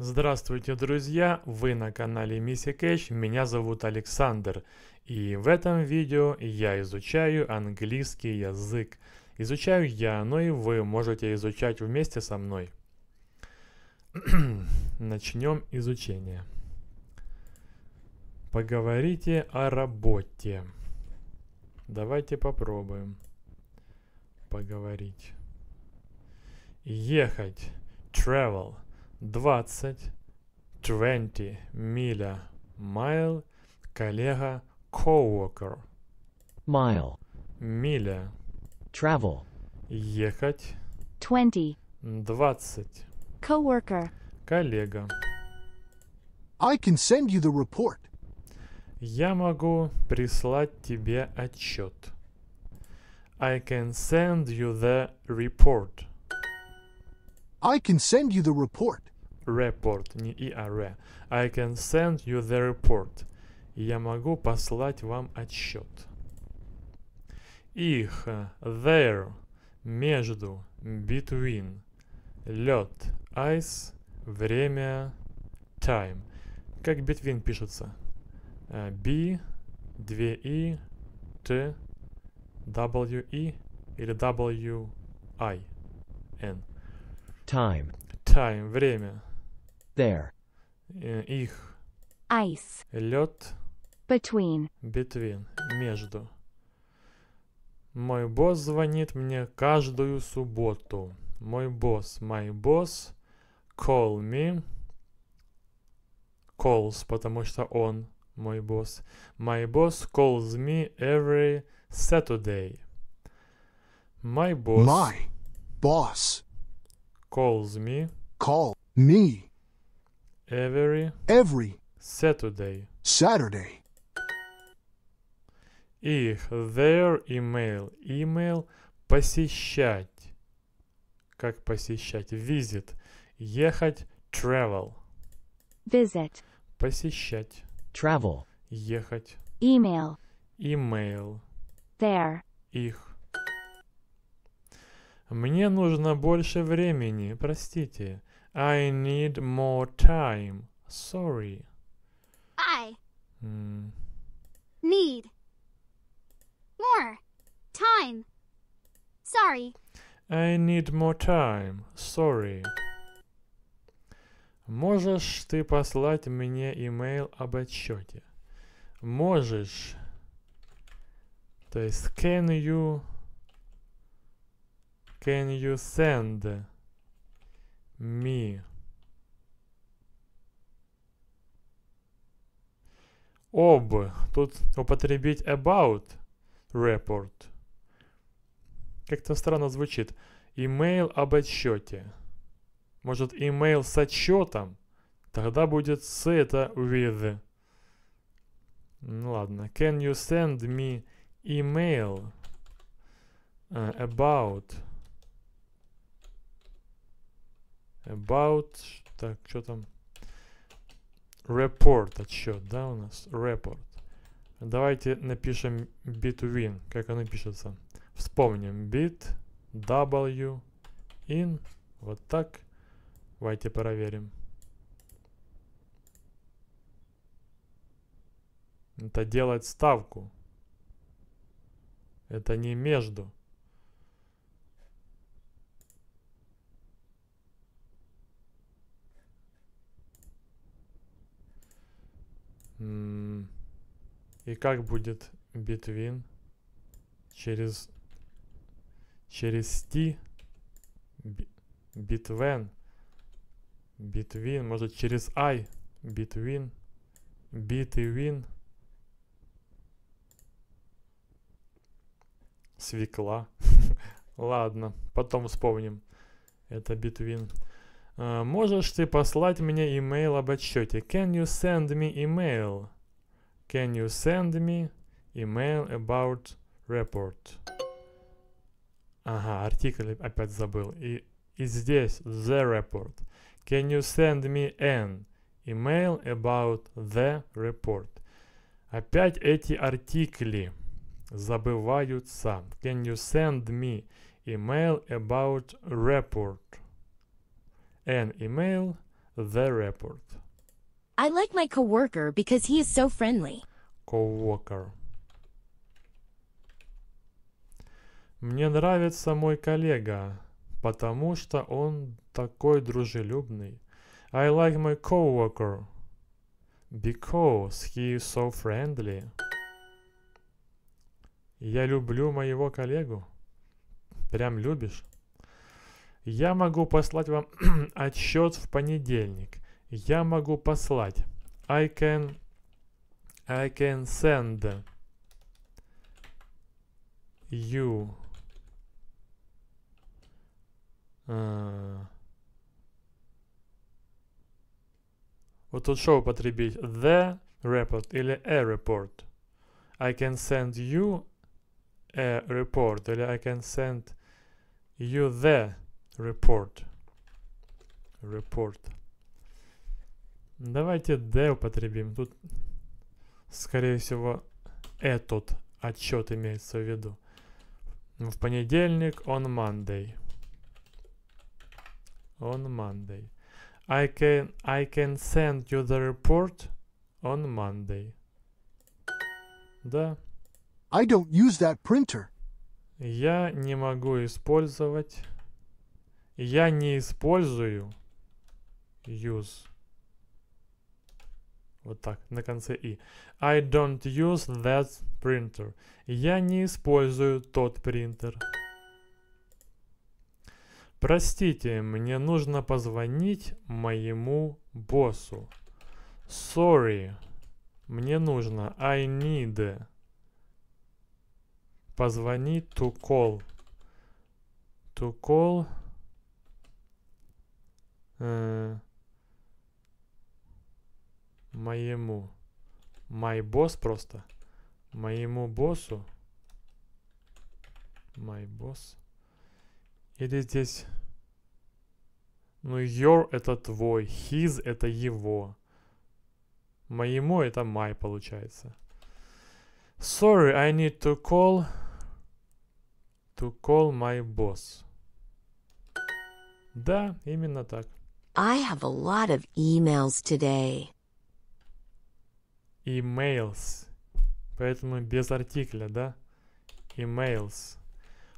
Здравствуйте, друзья! Вы на канале Мисси Кэш, меня зовут Александр. И в этом видео я изучаю английский язык. Изучаю я, но и вы можете изучать вместе со мной. Начнем изучение. Поговорите о работе. Давайте попробуем поговорить. Ехать. Travel. 20, 20 миля, mile, коллега, coworker. Mile. Миля. Travel. Ехать. 20. 20. Coworker. Коллега. I can send you the report. Я могу прислать тебе отчет. I can send you the report. I can send you the report report, не и, а re. I can send you the report. Я могу послать вам отсчет. Их, there, между, between, лед, ice, время, time. Как between пишется? B, 2 и, T, W, E или W, I, N. Time. Time, время their их ice лед between between между мой босс звонит мне каждую субботу мой босс my boss call me calls потому что он мой босс my boss calls me every Saturday my boss my boss calls me call me Every, every Saturday. Saturday. Их their email. Email посещать. Как посещать? Visit. Ехать. Travel. Visit. Посещать. Travel. Ехать. Email. Email. Their. Их. Мне нужно больше времени, простите. I need more time. Sorry. I mm. need more time. Sorry. I need more time. Sorry. Можешь ты послать мне имейл об отчете? Можешь. То есть can you can you send Ми. Об. Тут употребить about report. Как-то странно звучит. Имейл об отчете. Может, имейл с отчетом? Тогда будет с это with. Ну ладно. Can you send me email э, about About, так, что там? Report отсчет, да, у нас? Report. Давайте напишем between, как оно пишется. Вспомним. Bit, W, in, вот так. Давайте проверим. Это делать ставку. Это не между. И как будет between через через t between between может через i between between свекла ладно потом вспомним это between Можешь ты послать мне имейл об отчете? Can you send me email? Can you send me email about report? Ага, артикль опять забыл. И, и здесь the report. Can you send me an email about the report? Опять эти артикли забываются. Can you send me email about report? An email, the report. I like my coworker because he is so friendly. Coworker. Мне нравится мой коллега, потому что он такой дружелюбный. I like my coworker because he is so friendly. Я люблю моего коллегу. Прям любишь? Я могу послать вам отчет в понедельник. Я могу послать. I can, I can send you uh, Вот тут что потребить the report или a report. I can send you a report или I can send you the report. Report. Давайте D употребим. Тут, скорее всего, этот отчет имеется в виду. В понедельник on Monday. On Monday. I can, I can send you the report on Monday. Да. I don't use that printer. Я не могу использовать я не использую use. Вот так, на конце и. I don't use that printer. Я не использую тот принтер. Простите, мне нужно позвонить моему боссу. Sorry. Мне нужно. I need. Позвонить to call. To call Э, моему my boss просто моему боссу my boss или здесь ну your это твой his это его моему это my получается sorry I need to call to call my boss да именно так I have a lot of emails today. Emails. Поэтому без артикля, да? Emails.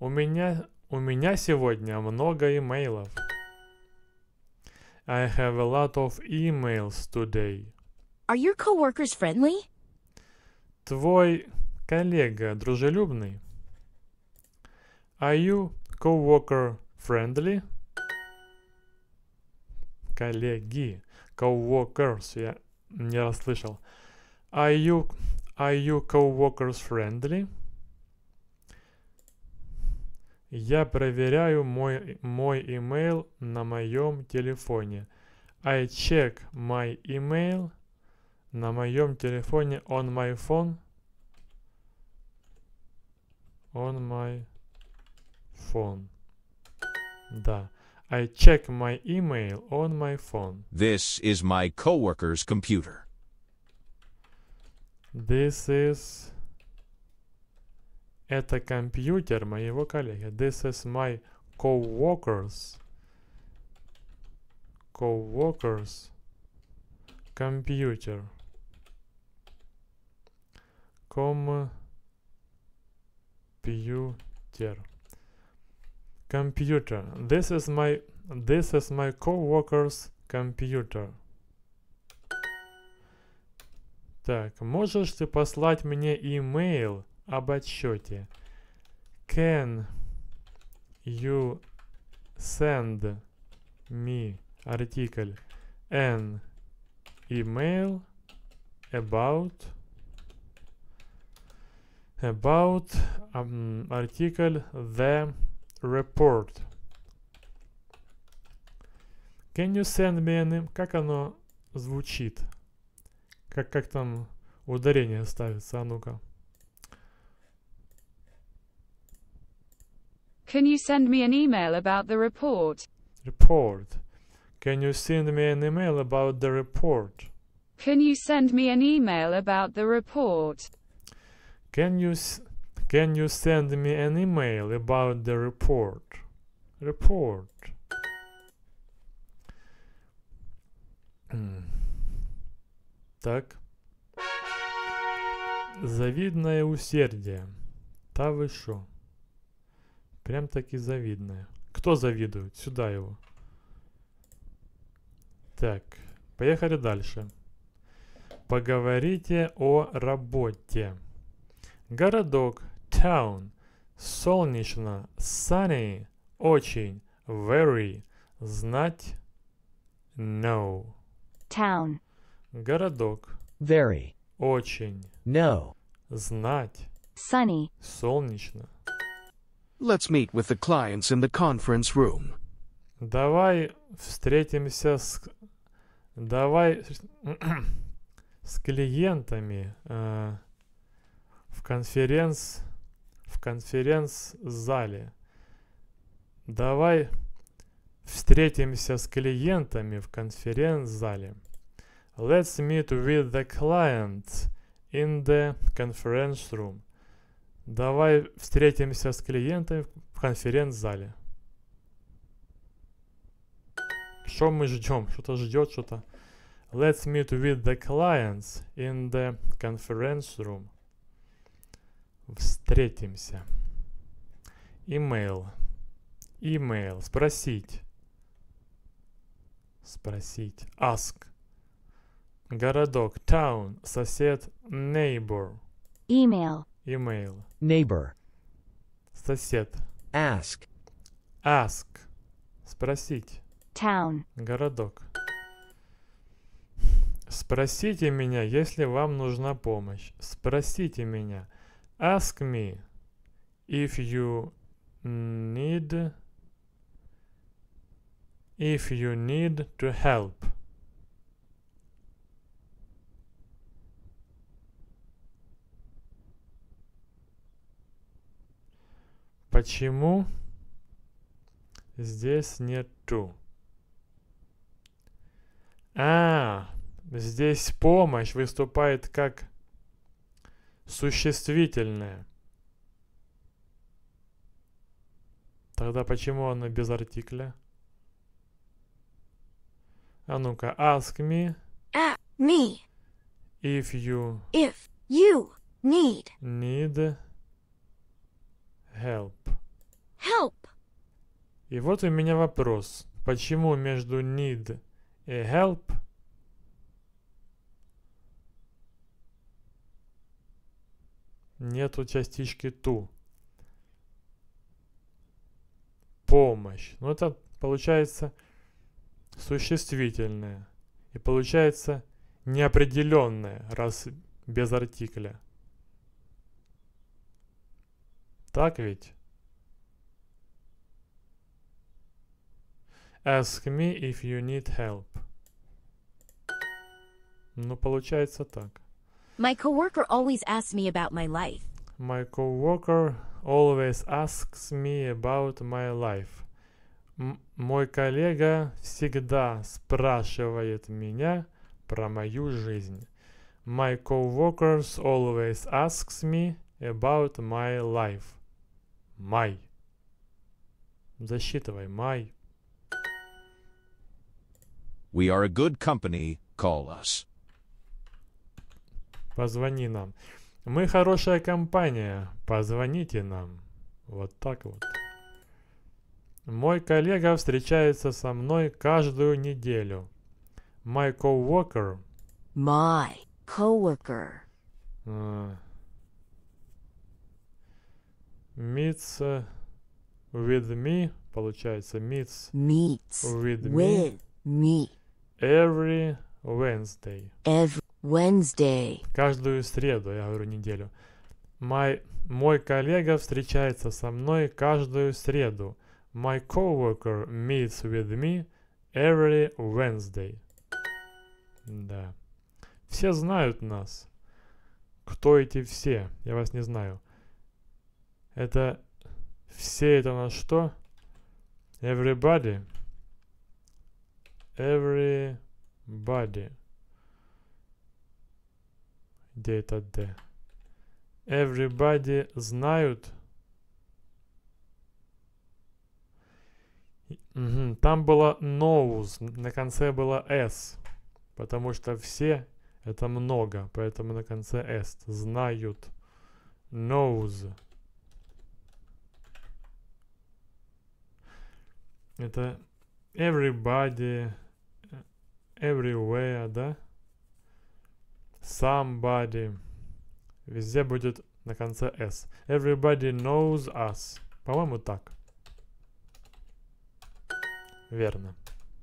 У меня, у меня сегодня много имейлов. I have a lot of emails today. Are your coworkers friendly? Твой коллега дружелюбный? Are you coworker friendly? коллеги. Coworkers я не расслышал. Are you, are you coworkers friendly? Я проверяю мой, мой email на моем телефоне. I check my email на моем телефоне on my phone. On my phone. Да. I check my email on my phone. This is my coworker's computer. This is... Это компьютер моего коллеги. This is my coworker's coworker's computer. Computer. Computer. This is my this is my coworker's computer. Так, можешь ты послать мне email об отчете? Can you send me article an email about about um, article the report. Can you send me an... email? Как оно звучит? Как, как там ударение ставится? А ну-ка. Can you send me an email about the report? Report. Can you send me an email about the report? Can you send me an email about the report? Can you... S Can you send me an email about the report? Report. Так. Завидное усердие. Та вы шо? Прям таки завидное. Кто завидует? Сюда его. Так, поехали дальше. Поговорите о работе. Городок town. Солнечно, sunny, очень, very, знать, no. Town. Городок. Very. Очень. No. Знать. Sunny. Солнечно. Let's meet with the clients in the conference room. Давай встретимся с... Давай с клиентами э, в конференц в конференц-зале. Давай встретимся с клиентами в конференц-зале. Let's meet with the client in the conference room. Давай встретимся с клиентами в конференц-зале. Что мы ждем? Что-то ждет, что-то. Let's meet with the clients in the conference room. Встретимся. Имейл. Имейл. Спросить. Спросить. Ask. Городок. Town. Сосед. Neighbor. Email. Email. Neighbor. Сосед. Ask. Ask. Спросить. Town. Городок. Спросите меня, если вам нужна помощь. Спросите меня. Ask me if you need if you need to help. Почему здесь нет to? А, здесь помощь выступает как Существительное. Тогда почему оно без артикля? А ну-ка, ask me. Ask me. If you. If you need. Need help. Help. И вот у меня вопрос. Почему между need и help нету частички ту. Помощь. Ну это получается существительное. И получается неопределенное, раз без артикля. Так ведь? Ask me if you need help. Ну, получается так. My coworker always asks me about my life. My coworker always asks me about my life. My мой коллега всегда спрашивает меня про мою жизнь. My coworkers always asks me about my life. My. Засчитывай, my. We are a good company, call us. Позвони нам. Мы хорошая компания. Позвоните нам. Вот так вот. Мой коллега встречается со мной каждую неделю. My coworker. My coworker. А. meets with me. Получается meets. Meets with, with me. me. Every Wednesday. Every Wednesday. Каждую среду, я говорю неделю. My, мой коллега встречается со мной каждую среду. My coworker meets with me every Wednesday. Да. Все знают нас. Кто эти все? Я вас не знаю. Это все это на что? Everybody. Everybody. Где это D? Everybody знают. Там было knows, на конце было s, потому что все это много, поэтому на конце s знают. Knows. Это everybody, э, everywhere, да? Somebody. Везде будет на конце S. Everybody knows us. По-моему, так. Верно.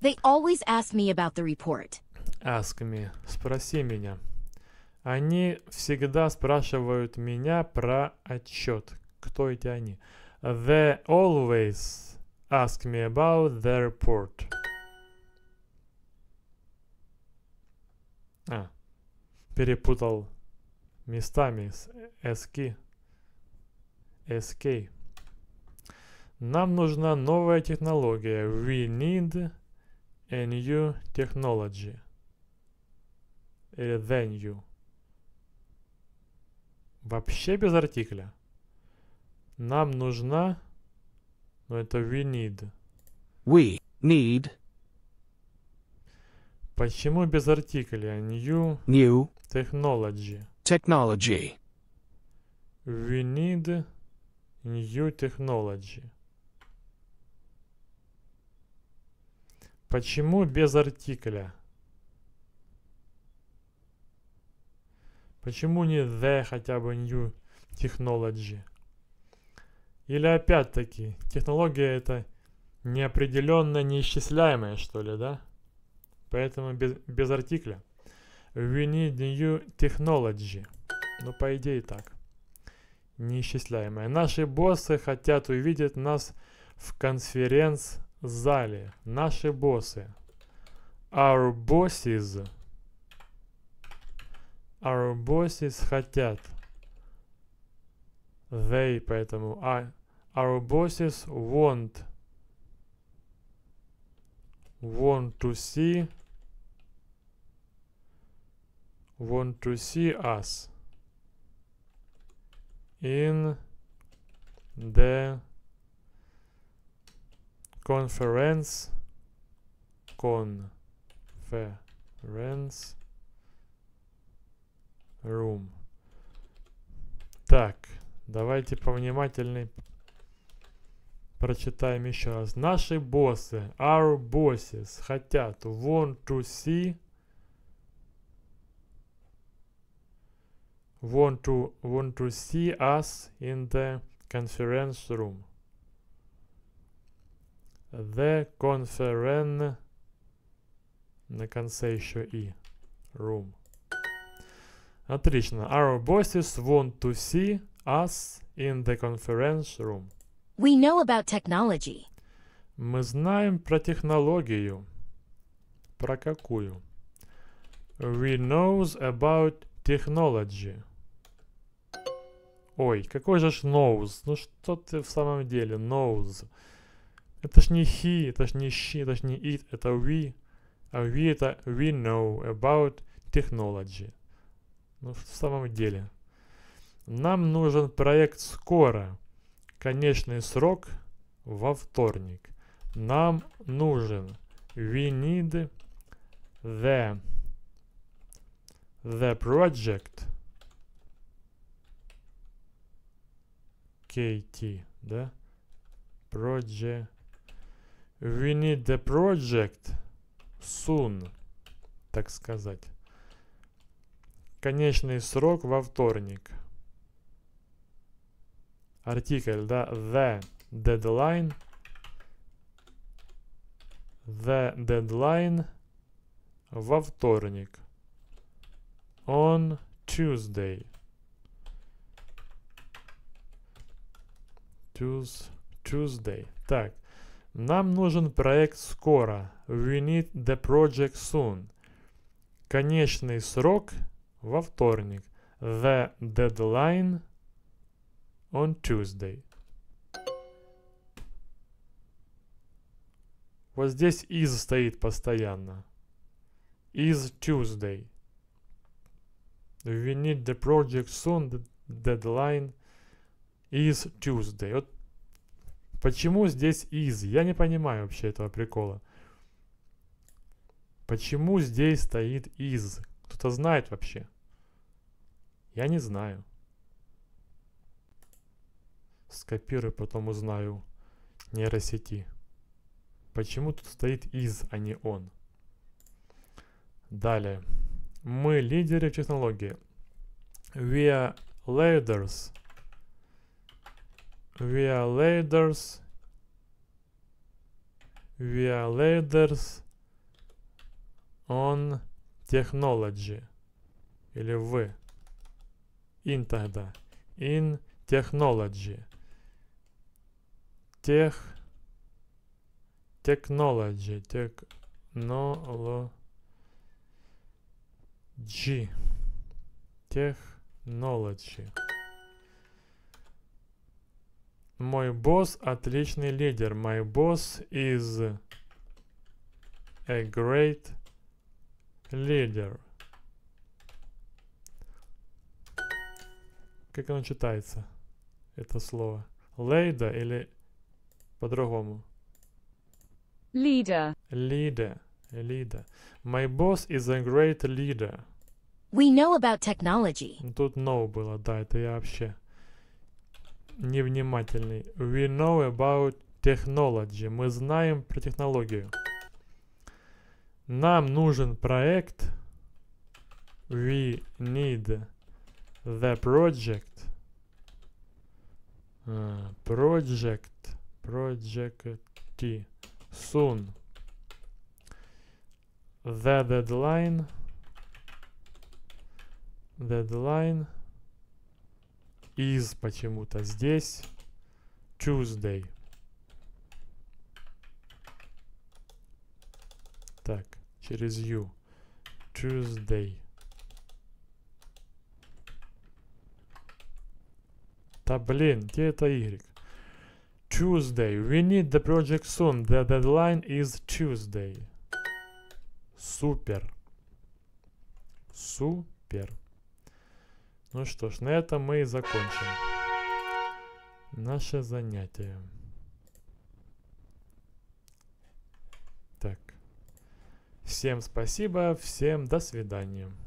They always ask me about the report. Ask me. Спроси меня. Они всегда спрашивают меня про отчет. Кто эти они? They always ask me about the report. А, перепутал местами с эски. SK. Нам нужна новая технология. We need a new technology. Или the new. Вообще без артикля. Нам нужна... но это we need. We need. Почему без артикля? New. New. Technology. Technology. We need new technology. Почему без артикля? Почему не the хотя бы new technology? Или опять-таки, технология это неопределенно неисчисляемое что ли, да? Поэтому без, без артикля. We need new technology. Ну, по идее, так. Неисчисляемое. Наши боссы хотят увидеть нас в конференц-зале. Наши боссы. Our bosses. Our bosses хотят. They, поэтому... А, our bosses want. Want to see want to see us in the conference conference room. Так, давайте повнимательней прочитаем еще раз. Наши боссы, our bosses, хотят want to see want to want to see us in the conference room the conference на конце еще и room отлично our bosses want to see us in the conference room we know about technology мы знаем про технологию про какую we knows about technology Ой, какой же ж ноуз? Ну что ты в самом деле, ноуз? Это ж не he, это ж не she, это ж не it, это we. А we это we know about technology. Ну в самом деле. Нам нужен проект скоро. Конечный срок во вторник. Нам нужен. We need the the project kt, да? Project. We need the project soon, так сказать. Конечный срок во вторник. Артикль, да? The deadline. The deadline во вторник. On Tuesday. Tues, Tuesday. Так, нам нужен проект скоро. We need the project soon. Конечный срок во вторник. The deadline on Tuesday. Вот здесь is стоит постоянно. Is Tuesday. We need the project soon. The deadline is Tuesday. Вот почему здесь is? Я не понимаю вообще этого прикола. Почему здесь стоит is? Кто-то знает вообще? Я не знаю. Скопирую, потом узнаю нейросети. Почему тут стоит is, а не он? Далее. Мы лидеры в технологии. We are leaders Via Ladders. Via Ladders on Technology. Или в. In тогда. In Technology. Тех. Technology. Technology. Technology. Мой босс отличный лидер. My boss is a great leader. Как оно читается, это слово? Лейда или по-другому? Leader. Leader. Leader. My boss is a great leader. We know about technology. Тут no было, да, это я вообще невнимательный. We know about technology. Мы знаем про технологию. Нам нужен проект. We need the project. project. Project T. Soon. The deadline. Deadline. Из почему-то здесь. Tuesday. Так, через U. Tuesday. Да блин, где это Y? Tuesday. We need the project soon. The deadline is Tuesday. Супер. Супер. Ну что ж, на этом мы и закончим наше занятие. Так. Всем спасибо, всем до свидания.